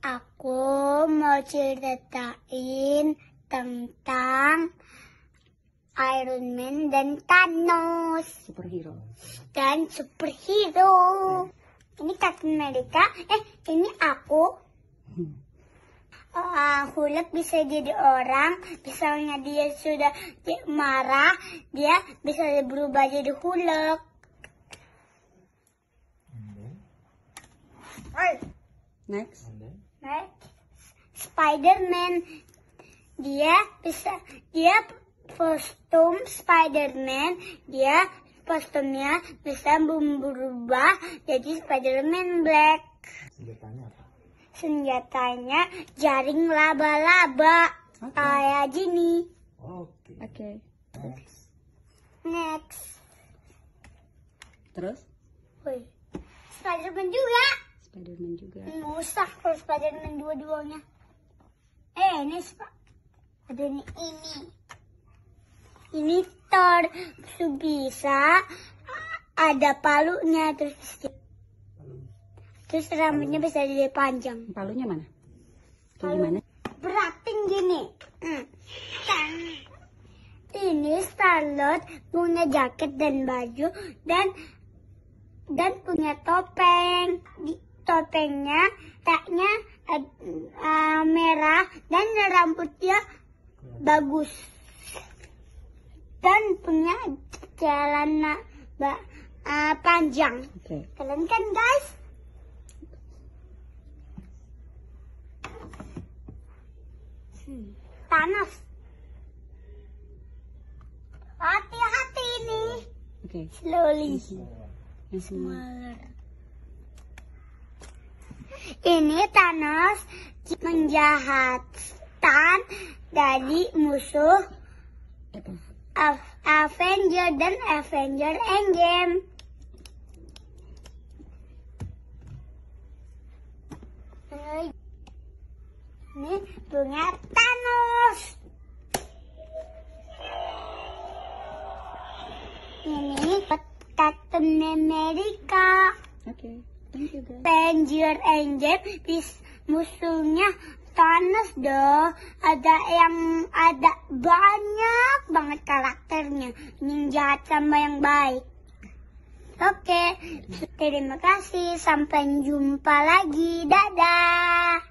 Aku mau ceritain tentang Iron Man dan Thanos superhero dan superhero. Hmm. Ini Captain America. Eh, ini aku. Hmm. Uh, Hulk bisa jadi orang, misalnya dia sudah marah, dia bisa berubah jadi Hulk. Hmm. Hey. Next. Next. Spider-Man. Dia bisa dia kostum Spider-Man, dia kostumnya bisa berubah jadi Spider-Man Black. Senjatanya apa? Senjatanya jaring laba-laba okay. kayak gini. Oke. Okay. Oke. Okay. Next. Next. Terus? Woi. Spider-Man juga. Spiderman juga. Susah hmm, kalau Spiderman dua-duanya. Eh, ini ada ini. Ini, ini Thor bisa ada palunya terus terus rambutnya bisa jadi panjang. Palunya mana? Kayak mana Beratin gini. Hmm. Ini Starlord punya jaket dan baju dan dan punya topeng. Di, topengnya, taknya uh, eh, uh, eh, merah dan rambutnya bagus. Dan punya jalan uh, eh, panjang. Okay. kan guys? panas Thanos. Hati-hati ini. Okay. Slowly. Smaller. Ini Thanos menjahatkan dari musuh Avenger dan Avenger Endgame. Ini bunga Thanos. Ini Captain America. Oke. Okay. Tanjir Angel bis musuhnya Thanos dong. Ada yang ada banyak banget karakternya. Yang jahat sama yang baik. Oke, terima kasih. Sampai jumpa lagi. Dadah.